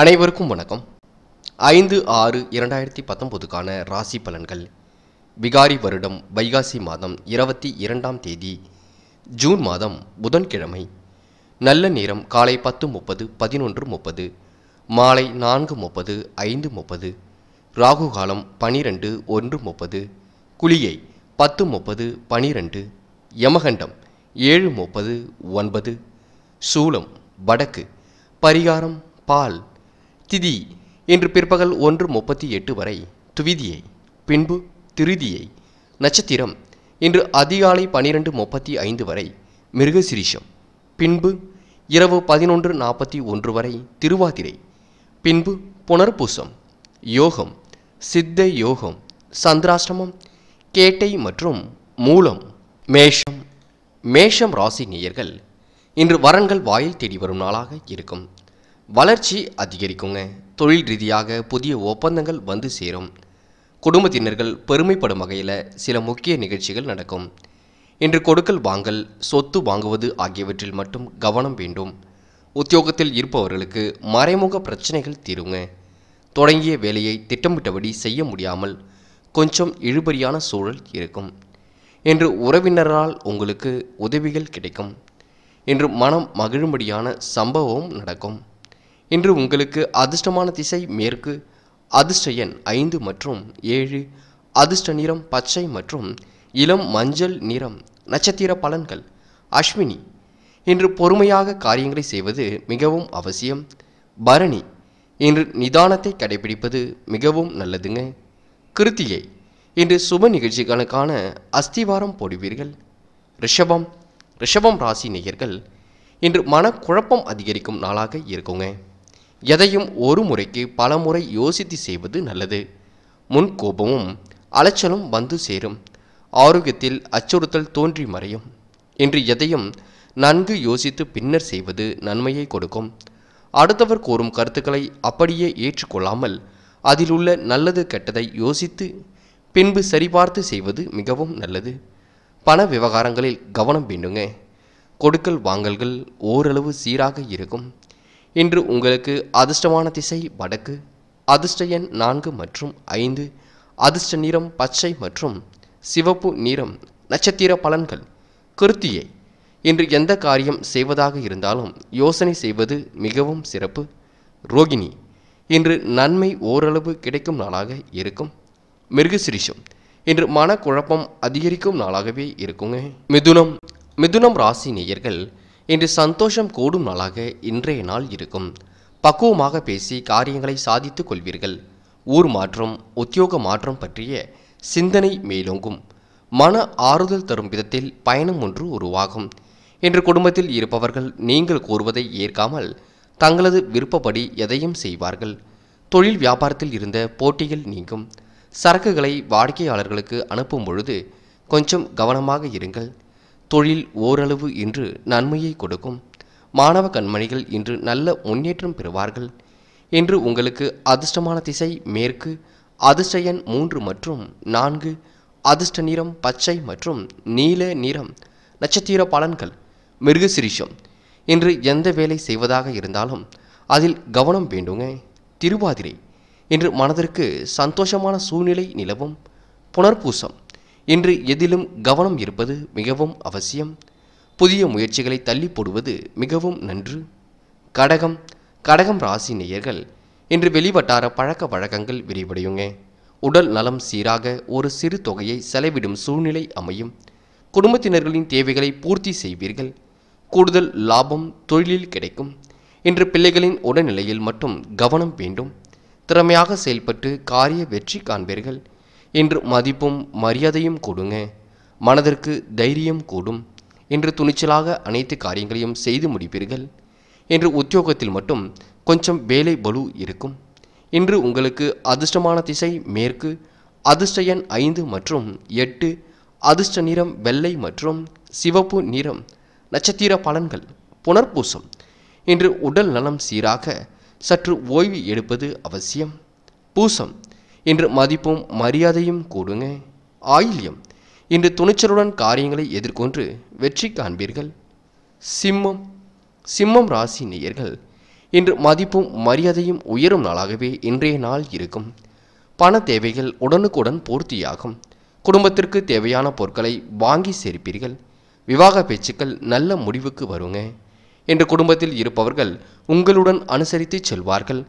அனைவருக்கும் வணக்கம் ஐந்து ஆறு இரண்டாயிரத்தி பத்தொம்போதுக்கான ராசி பலன்கள் விகாரி வருடம் வைகாசி மாதம் இருபத்தி இரண்டாம் தேதி ஜூன் மாதம் புதன்கிழமை நல்ல நேரம் காலை பத்து முப்பது பதினொன்று முப்பது மாலை நான்கு முப்பது ஐந்து முப்பது ராகு காலம் பனிரெண்டு ஒன்று முப்பது குளியை பத்து முப்பது பனிரெண்டு யமகண்டம் ஏழு முப்பது ஒன்பது சூலம் வடக்கு பரிகாரம் பால் திதி இன்று பிற்பகல் ஒன்று முப்பத்தி எட்டு வரை துவிதியை பின்பு திருதியை நட்சத்திரம் இன்று அதிகாலை பனிரெண்டு முப்பத்தி ஐந்து வரை மிருகசிரிஷம் பின்பு இரவு பதினொன்று நாற்பத்தி ஒன்று வரை திருவாதிரை பின்பு புனர்பூசம் யோகம் சித்த யோகம் சந்திராஷ்டமம் கேட்டை மற்றும் மூலம் மேஷம் மேஷம் ராசி நேயர்கள் இன்று வரன்கள் வாயில் தேடி வரும் நாளாக இருக்கும் வளர்ச்சி அதிகரிக்குங்க தொழில் ரீதியாக புதிய ஒப்பந்தங்கள் வந்து சேரும் குடும்பத்தினர்கள் பெருமைப்படும் வகையில் சில முக்கிய நிகழ்ச்சிகள் நடக்கும் இன்று கொடுக்கல் வாங்கல் சொத்து வாங்குவது ஆகியவற்றில் மட்டும் கவனம் வேண்டும் உத்தியோகத்தில் இருப்பவர்களுக்கு மறைமுக பிரச்சனைகள் தீருங்க தொடங்கிய வேலையை திட்டமிட்டபடி செய்ய முடியாமல் கொஞ்சம் இழுபறியான சூழல் இருக்கும் இன்று உறவினரால் உங்களுக்கு உதவிகள் கிடைக்கும் இன்று மனம் மகிழும்படியான சம்பவம் நடக்கும் இன்று உங்களுக்கு அதிர்ஷ்டமான திசை மேற்கு அதிர்ஷ்ட எண் ஐந்து மற்றும் ஏழு அதிர்ஷ்ட நிறம் பச்சை மற்றும் இளம் மஞ்சள் நிறம் நட்சத்திர பலன்கள் அஸ்வினி இன்று பொறுமையாக காரியங்களை செய்வது மிகவும் அவசியம் பரணி இன்று நிதானத்தை கடைபிடிப்பது மிகவும் நல்லதுங்க கிருத்தியை இன்று சுப நிகழ்ச்சிகளுக்கான அஸ்திவாரம் போடுவீர்கள் ரிஷபம் ரிஷபம் ராசி நேயர்கள் இன்று மனக்குழப்பம் அதிகரிக்கும் நாளாக இருக்குங்க எதையும் ஒரு முறைக்கு பல முறை யோசித்து செய்வது நல்லது முன் கோபமும் அலைச்சலும் வந்து சேரும் ஆரோக்கியத்தில் அச்சுறுத்தல் தோன்றி மறையும் இன்று எதையும் நன்கு யோசித்து பின்னர் செய்வது நன்மையை கொடுக்கும் அடுத்தவர் கூறும் கருத்துக்களை அப்படியே ஏற்றுக்கொள்ளாமல் அதில் உள்ள நல்லது கெட்டதை யோசித்து பின்பு சரிபார்த்து செய்வது மிகவும் நல்லது பண விவகாரங்களில் கவனம் வேண்டுங்க கொடுக்கல் வாங்கல்கள் ஓரளவு சீராக இருக்கும் இன்று உங்களுக்கு அதிர்ஷ்டமான திசை வடக்கு அதிர்ஷ்ட எண் நான்கு மற்றும் ஐந்து அதிர்ஷ்ட நிறம் பச்சை மற்றும் சிவப்பு நிறம் நட்சத்திர பலன்கள் கிருத்தியை இன்று எந்த காரியம் செய்வதாக இருந்தாலும் யோசனை செய்வது மிகவும் சிறப்பு ரோகிணி இன்று நன்மை ஓரளவு கிடைக்கும் நாளாக இருக்கும் மிருகசிரிஷம் இன்று மனக்குழப்பம் அதிகரிக்கும் நாளாகவே இருக்குங்க மிதுனம் மிதுனம் ராசி நேயர்கள் இன்று சந்தோஷம் கூடும் நாளாக இன்றைய நாள் இருக்கும் பக்குவமாக பேசி காரியங்களை சாதித்துக் கொள்வீர்கள் ஊர் மாற்றம் உத்தியோக மாற்றம் பற்றிய சிந்தனை மேலோங்கும் மன ஆறுதல் தரும் விதத்தில் பயணம் ஒன்று உருவாகும் இன்று குடும்பத்தில் இருப்பவர்கள் நீங்கள் கூறுவதை ஏற்காமல் தங்களது விருப்பப்படி எதையும் செய்வார்கள் தொழில் வியாபாரத்தில் இருந்த போட்டிகள் நீங்கும் சரக்குகளை வாடிக்கையாளர்களுக்கு அனுப்பும் பொழுது கொஞ்சம் கவனமாக இருங்கள் தொழில் ஓரளவு இன்று நன்மையை கொடுக்கும் மாணவ கண்மணிகள் இன்று நல்ல முன்னேற்றம் பெறுவார்கள் இன்று உங்களுக்கு அதிர்ஷ்டமான திசை மேற்கு அதிர்ஷ்ட எண் மூன்று மற்றும் நான்கு அதிர்ஷ்ட நிறம் பச்சை மற்றும் நீல நிறம் நட்சத்திர பலன்கள் மிருகசிரிஷம் இன்று எந்த வேலை செய்வதாக இருந்தாலும் அதில் கவனம் வேண்டுங்க திருவாதிரை இன்று மனதிற்கு சந்தோஷமான சூழ்நிலை நிலவும் புனர்பூசம் இன்று எதிலும் கவனம் இருப்பது மிகவும் அவசியம் புதிய முயற்சிகளை தள்ளி போடுவது மிகவும் நன்று கடகம் கடகம் ராசி நேயர்கள் இன்று வெளிவட்டார பழக்க வழக்கங்கள் விரிவடையுங்க உடல் நலம் சீராக ஒரு சிறு தொகையை செலவிடும் சூழ்நிலை அமையும் குடும்பத்தினர்களின் தேவைகளை பூர்த்தி செய்வீர்கள் கூடுதல் லாபம் தொழிலில் கிடைக்கும் இன்று பிள்ளைகளின் உடல்நிலையில் மட்டும் கவனம் வேண்டும் திறமையாக செயல்பட்டு காரிய வெற்றி காண்பீர்கள் என்று மதிப்பும் மரியாதையும் கொடுங்க மனதிற்கு தைரியம் கூடும் என்று துணிச்சலாக அனைத்து காரியங்களையும் செய்து முடிப்பீர்கள் என்று உத்தியோகத்தில் மட்டும் கொஞ்சம் வேலை பலு இருக்கும் இன்று உங்களுக்கு அதிர்ஷ்டமான திசை மேற்கு அதிர்ஷ்ட எண் ஐந்து மற்றும் எட்டு அதிர்ஷ்ட நிறம் வெள்ளை மற்றும் சிவப்பு நிறம் நட்சத்திர பலன்கள் புனர்பூசம் இன்று உடல் நலம் சீராக சற்று ஓய்வு எடுப்பது அவசியம் பூசம் இன்று மதிப்பும் மரியாதையும் கூடுங்க ஆயில்யம் இன்று துணிச்சலுடன் காரியங்களை எதிர்கொண்டு வெற்றி காண்பீர்கள் சிம்மம் சிம்மம் ராசி நேயர்கள் இன்று மதிப்பும் மரியாதையும் உயரும் நாளாகவே இன்றைய நாள் இருக்கும் பண தேவைகள் உடனுக்குடன் பூர்த்தியாகும் குடும்பத்திற்கு தேவையான பொருட்களை வாங்கி சேர்ப்பீர்கள் விவாக பேச்சுக்கள் நல்ல முடிவுக்கு வருங்க இன்று குடும்பத்தில் இருப்பவர்கள் உங்களுடன் அனுசரித்து செல்வார்கள்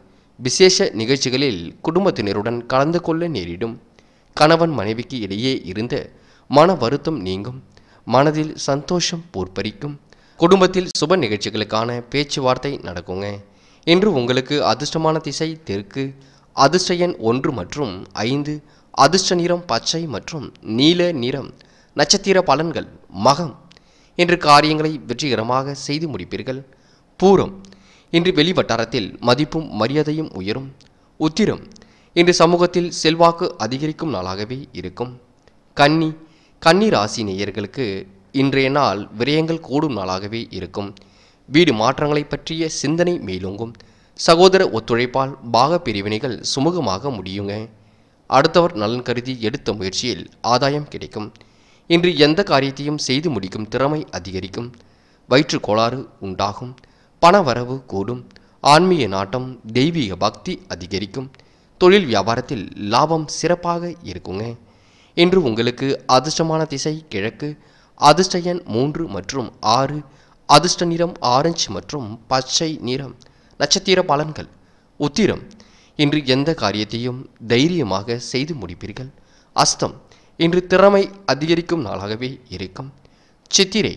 விசேஷ நிகழ்ச்சிகளில் குடும்பத்தினருடன் கலந்து கொள்ள நேரிடும் கணவன் மனைவிக்கு இடையே இருந்த மன வருத்தம் நீங்கும் மனதில் சந்தோஷம் பூர்பரிக்கும் குடும்பத்தில் சுப நிகழ்ச்சிகளுக்கான பேச்சுவார்த்தை நடக்குங்க இன்று உங்களுக்கு அதிர்ஷ்டமான திசை தெற்கு அதிர்ஷ்டயன் ஒன்று மற்றும் ஐந்து அதிர்ஷ்ட நிறம் பச்சை மற்றும் நீல நிறம் நட்சத்திர பலன்கள் மகம் என்று காரியங்களை வெற்றிகரமாக செய்து முடிப்பீர்கள் பூரம் இன்று வெளிவட்டாரத்தில் மதிப்பும் மரியாதையும் உயரும் உத்திரம் இன்று சமூகத்தில் செல்வாக்கு அதிகரிக்கும் நாளாகவே இருக்கும் கன்னி கன்னி ராசி நேயர்களுக்கு இன்றைய நாள் விரயங்கள் கூடும் நாளாகவே இருக்கும் வீடு மாற்றங்களை பற்றிய சிந்தனை மேலோங்கும் சகோதர ஒத்துழைப்பால் பாக பிரிவினைகள் சுமூகமாக முடியுங்க அடுத்தவர் நலன் கருதி எடுத்த முயற்சியில் ஆதாயம் கிடைக்கும் இன்று எந்த காரியத்தையும் செய்து முடிக்கும் திறமை அதிகரிக்கும் வயிற்று கோளாறு உண்டாகும் பணவரவு கூடும் ஆன்மீக நாட்டம் தெய்வீக பக்தி அதிகரிக்கும் தொழில் வியாபாரத்தில் லாபம் சிறப்பாக இருக்குங்க இன்று உங்களுக்கு அதிர்ஷ்டமான திசை கிழக்கு அதிர்ஷ்ட எண் மூன்று மற்றும் ஆறு அதிர்ஷ்ட நிறம் ஆரஞ்சு மற்றும் பச்சை நிறம் நட்சத்திர பலன்கள் உத்திரம் இன்று எந்த காரியத்தையும் தைரியமாக செய்து முடிப்பீர்கள் அஸ்தம் இன்று திறமை அதிகரிக்கும் நாளாகவே இருக்கும் சித்திரை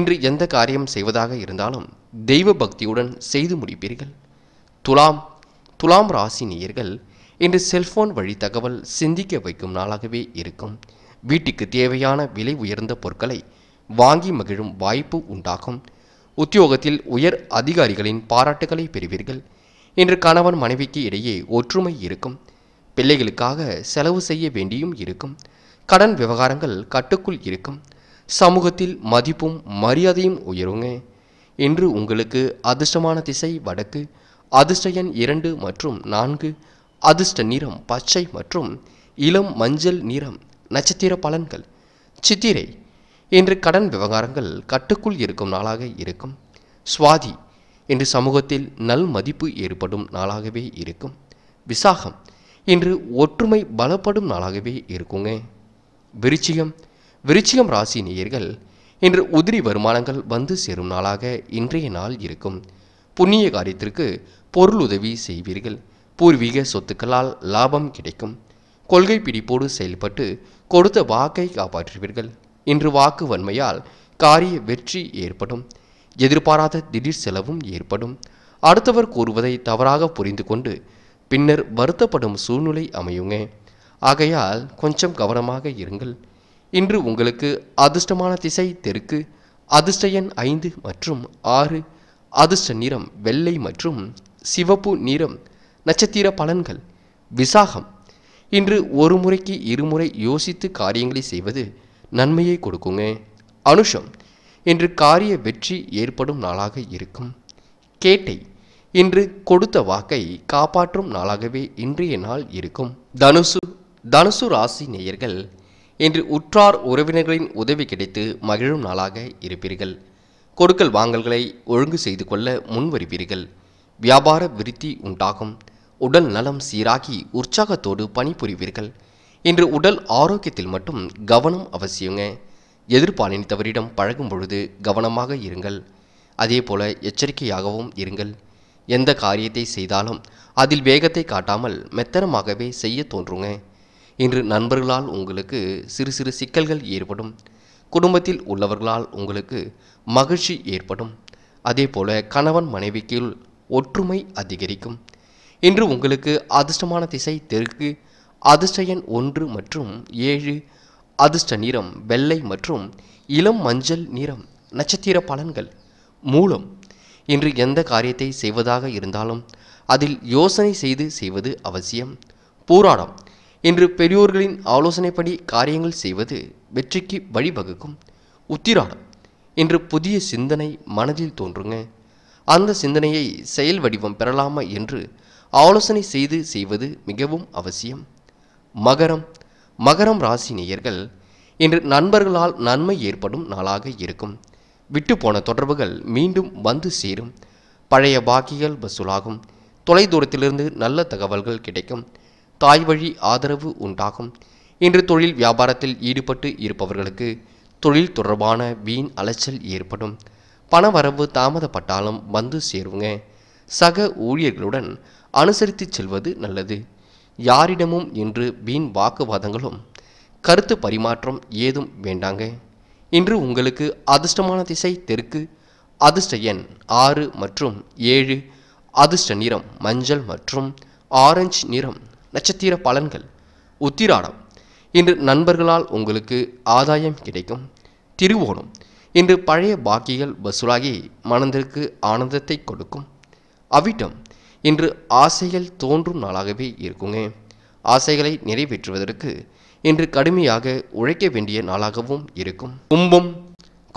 இன்று எந்த காரியம் செய்வதாக இருந்தாலும் தெய்வ பக்தியுடன் செய்து முடிப்பீர்கள் துலாம் துலாம் ராசி நேயர்கள் இன்று செல்போன் வழி தகவல் சிந்திக்க வைக்கும் நாளாகவே இருக்கும் வீட்டுக்கு தேவையான விலை உயர்ந்த பொருட்களை வாங்கி மகிழும் வாய்ப்பு உண்டாகும் உத்தியோகத்தில் உயர் அதிகாரிகளின் பாராட்டுகளை பெறுவீர்கள் இன்று கணவன் மனைவிக்கு இடையே ஒற்றுமை இருக்கும் பிள்ளைகளுக்காக செலவு செய்ய வேண்டியும் இருக்கும் கடன் விவகாரங்கள் கட்டுக்குள் இருக்கும் சமூகத்தில் மதிப்பும் மரியாதையும் உயருங்க இன்று உங்களுக்கு அதிர்ஷ்டமான திசை வடக்கு அதிர்ஷ்ட எண் இரண்டு மற்றும் நான்கு அதிர்ஷ்ட நிறம் பச்சை மற்றும் இளம் மஞ்சள் நிறம் நட்சத்திர பலன்கள் சித்திரை இன்று கடன் விவகாரங்கள் கட்டுக்குள் இருக்கும் நாளாக இருக்கும் சுவாதி இன்று சமூகத்தில் நல் மதிப்பு ஏற்படும் நாளாகவே இருக்கும் விசாகம் இன்று ஒற்றுமை பலப்படும் நாளாகவே இருக்குங்க விருச்சிகம் விருச்சிகம் ராசி நேயர்கள் இன்று உதிரி வருமானங்கள் வந்து சேரும் நாளாக இன்றைய நாள் இருக்கும் புண்ணிய காரியத்திற்கு பொருளுதவி செய்வீர்கள் பூர்வீக சொத்துக்களால் லாபம் கிடைக்கும் கொள்கை பிடிப்போடு செயல்பட்டு கொடுத்த வாக்கை காப்பாற்றுவீர்கள் இன்று வாக்கு வன்மையால் காரிய வெற்றி ஏற்படும் எதிர்பாராத திடீர் செலவும் ஏற்படும் அடுத்தவர் கூறுவதை தவறாக புரிந்து கொண்டு பின்னர் வருத்தப்படும் சூழ்நிலை அமையுங்க ஆகையால் கொஞ்சம் கவனமாக இருங்கள் இன்று உங்களுக்கு அதிர்ஷ்டமான திசை தெற்கு அதிர்ஷ்ட எண் ஐந்து மற்றும் ஆறு அதிர்ஷ்ட நிறம் வெள்ளை மற்றும் சிவப்பு நிறம் நட்சத்திர பலன்கள் விசாகம் இன்று ஒரு முறைக்கு இருமுறை யோசித்து காரியங்களை செய்வது நன்மையை கொடுக்குங்க அனுஷம் இன்று காரிய வெற்றி ஏற்படும் நாளாக இருக்கும் கேட்டை இன்று கொடுத்த வாக்கை காப்பாற்றும் நாளாகவே இன்றைய நாள் இருக்கும் தனுசு தனுசு ராசி நேயர்கள் இன்று உற்றார் உறவினர்களின் உதவி கிடைத்து மகிழும் நாளாக இருப்பீர்கள் கொடுக்கல் வாங்கல்களை ஒழுங்கு செய்து கொள்ள முன்வருவீர்கள் வியாபார விருத்தி உண்டாகும் உடல் நலம் சீராகி உற்சாகத்தோடு பணிபுரிவீர்கள் இன்று உடல் ஆரோக்கியத்தில் மட்டும் கவனம் அவசியங்க தவறிடம் பழகும் பொழுது கவனமாக இருங்கள் அதே போல எச்சரிக்கையாகவும் இருங்கள் எந்த காரியத்தை செய்தாலும் அதில் வேகத்தை காட்டாமல் மெத்தனமாகவே செய்ய தோன்றுங்க இன்று நண்பர்களால் உங்களுக்கு சிறு சிறு சிக்கல்கள் ஏற்படும் குடும்பத்தில் உள்ளவர்களால் உங்களுக்கு மகிழ்ச்சி ஏற்படும் அதே போல கணவன் மனைவிக்குள் ஒற்றுமை அதிகரிக்கும் இன்று உங்களுக்கு அதிர்ஷ்டமான திசை தெற்கு அதிர்ஷ்ட எண் ஒன்று மற்றும் ஏழு அதிர்ஷ்ட நிறம் வெள்ளை மற்றும் இளம் மஞ்சள் நிறம் நட்சத்திர பலன்கள் மூலம் இன்று எந்த காரியத்தை செய்வதாக இருந்தாலும் அதில் யோசனை செய்து செய்வது அவசியம் போராடம் இன்று பெரியோர்களின் ஆலோசனைப்படி காரியங்கள் செய்வது வெற்றிக்கு வழிவகுக்கும் உத்திராடம் இன்று புதிய சிந்தனை மனதில் தோன்றுங்க அந்த சிந்தனையை செயல் வடிவம் பெறலாமா என்று ஆலோசனை செய்து செய்வது மிகவும் அவசியம் மகரம் மகரம் ராசி நேயர்கள் இன்று நண்பர்களால் நன்மை ஏற்படும் நாளாக இருக்கும் விட்டுப்போன தொடர்புகள் மீண்டும் வந்து சேரும் பழைய பாக்கிகள் வசூலாகும் தொலைதூரத்திலிருந்து நல்ல தகவல்கள் கிடைக்கும் தாய் வழி ஆதரவு உண்டாகும் இன்று தொழில் வியாபாரத்தில் ஈடுபட்டு இருப்பவர்களுக்கு தொழில் தொடர்பான வீண் அலைச்சல் ஏற்படும் பணவரவு தாமதப்பட்டாலும் வந்து சேருங்க சக ஊழியர்களுடன் அனுசரித்து செல்வது நல்லது யாரிடமும் இன்று வீண் வாக்குவாதங்களும் கருத்து பரிமாற்றம் ஏதும் வேண்டாங்க இன்று உங்களுக்கு அதிர்ஷ்டமான திசை தெற்கு அதிர்ஷ்ட எண் ஆறு மற்றும் ஏழு அதிர்ஷ்ட நிறம் மஞ்சள் மற்றும் ஆரஞ்சு நிறம் நட்சத்திர பலன்கள் உத்திராடம் இன்று நண்பர்களால் உங்களுக்கு ஆதாயம் கிடைக்கும் திருவோணம் இன்று பழைய பாக்கிகள் வசூலாகி மனதிற்கு ஆனந்தத்தை கொடுக்கும் அவிட்டம் இன்று ஆசைகள் தோன்றும் நாளாகவே இருக்குங்க ஆசைகளை நிறைவேற்றுவதற்கு இன்று கடுமையாக உழைக்க வேண்டிய நாளாகவும் இருக்கும் கும்பம்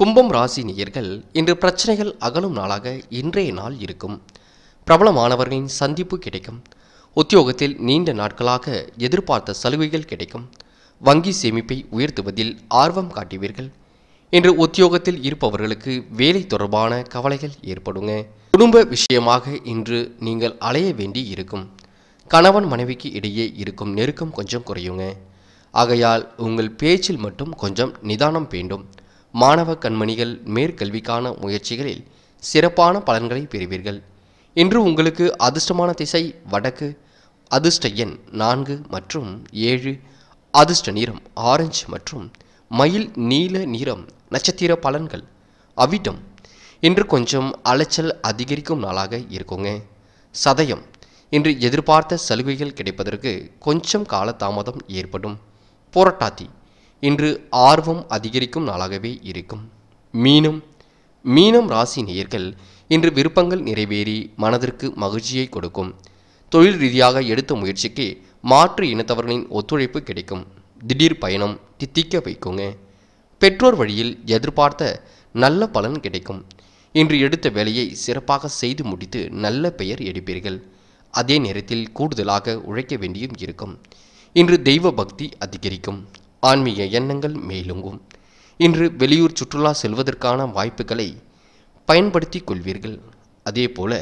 கும்பம் ராசி நேயர்கள் இன்று பிரச்சனைகள் அகலும் நாளாக இன்றைய நாள் இருக்கும் பிரபலமானவர்களின் சந்திப்பு கிடைக்கும் உத்தியோகத்தில் நீண்ட நாட்களாக எதிர்பார்த்த சலுகைகள் கிடைக்கும் வங்கி சேமிப்பை உயர்த்துவதில் ஆர்வம் காட்டுவீர்கள் இன்று உத்தியோகத்தில் இருப்பவர்களுக்கு வேலை தொடர்பான கவலைகள் ஏற்படுங்க குடும்ப விஷயமாக இன்று நீங்கள் அலைய வேண்டி இருக்கும் கணவன் மனைவிக்கு இடையே இருக்கும் நெருக்கம் கொஞ்சம் குறையுங்க ஆகையால் உங்கள் பேச்சில் மட்டும் கொஞ்சம் நிதானம் வேண்டும் மாணவ கண்மணிகள் மேற்கல்விக்கான முயற்சிகளில் சிறப்பான பலன்களை பெறுவீர்கள் இன்று உங்களுக்கு அதிர்ஷ்டமான திசை வடக்கு அதிர்ஷ்ட எண் நான்கு மற்றும் ஏழு அதிர்ஷ்ட நிறம் ஆரஞ்சு மற்றும் மயில் நீல நிறம் நட்சத்திர பலன்கள் அவிட்டம் இன்று கொஞ்சம் அலைச்சல் அதிகரிக்கும் நாளாக இருக்குங்க சதயம் இன்று எதிர்பார்த்த சலுகைகள் கிடைப்பதற்கு கொஞ்சம் கால தாமதம் ஏற்படும் போராட்டாத்தி இன்று ஆர்வம் அதிகரிக்கும் நாளாகவே இருக்கும் மீனம் மீனம் ராசி நேயர்கள் இன்று விருப்பங்கள் நிறைவேறி மனதிற்கு மகிழ்ச்சியை கொடுக்கும் தொழில் ரீதியாக எடுத்த முயற்சிக்கு மாற்று இனத்தவர்களின் ஒத்துழைப்பு கிடைக்கும் திடீர் பயணம் தித்திக்க வைக்குங்க பெற்றோர் வழியில் எதிர்பார்த்த நல்ல பலன் கிடைக்கும் இன்று எடுத்த வேலையை சிறப்பாக செய்து முடித்து நல்ல பெயர் எடுப்பீர்கள் அதே நேரத்தில் கூடுதலாக உழைக்க வேண்டியும் இருக்கும் இன்று தெய்வ பக்தி அதிகரிக்கும் ஆன்மீக எண்ணங்கள் மேலுங்கும் இன்று வெளியூர் சுற்றுலா செல்வதற்கான வாய்ப்புகளை பயன்படுத்தி கொள்வீர்கள் அதே போல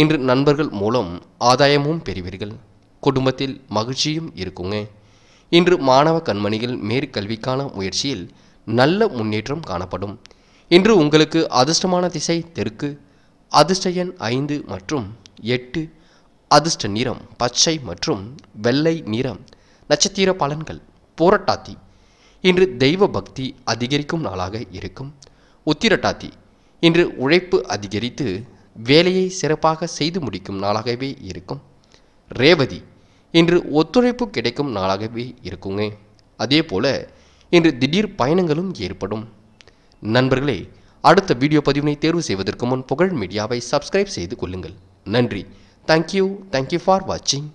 இன்று நண்பர்கள் மூலம் ஆதாயமும் பெறுவீர்கள் குடும்பத்தில் மகிழ்ச்சியும் இருக்குங்க இன்று மாணவ கண்மணிகள் மேற்கல்விக்கான முயற்சியில் நல்ல முன்னேற்றம் காணப்படும் இன்று உங்களுக்கு அதிர்ஷ்டமான திசை தெற்கு அதிர்ஷ்ட எண் ஐந்து மற்றும் எட்டு அதிர்ஷ்ட நிறம் பச்சை மற்றும் வெள்ளை நிறம் நட்சத்திர பலன்கள் போரட்டாத்தி இன்று தெய்வ பக்தி அதிகரிக்கும் நாளாக இருக்கும் உத்திரட்டாத்தி இன்று உழைப்பு அதிகரித்து வேலையை சிறப்பாக செய்து முடிக்கும் நாளாகவே இருக்கும் ரேவதி இன்று ஒத்துழைப்பு கிடைக்கும் நாளாகவே இருக்குங்க அதே போல் இன்று திடீர் பயணங்களும் ஏற்படும் நண்பர்களே அடுத்த வீடியோ பதிவினை தேர்வு செய்வதற்கு முன் புகழ் மீடியாவை சப்ஸ்கிரைப் செய்து கொள்ளுங்கள் நன்றி தேங்க்யூ தேங்க்யூ ஃபார் வாட்சிங்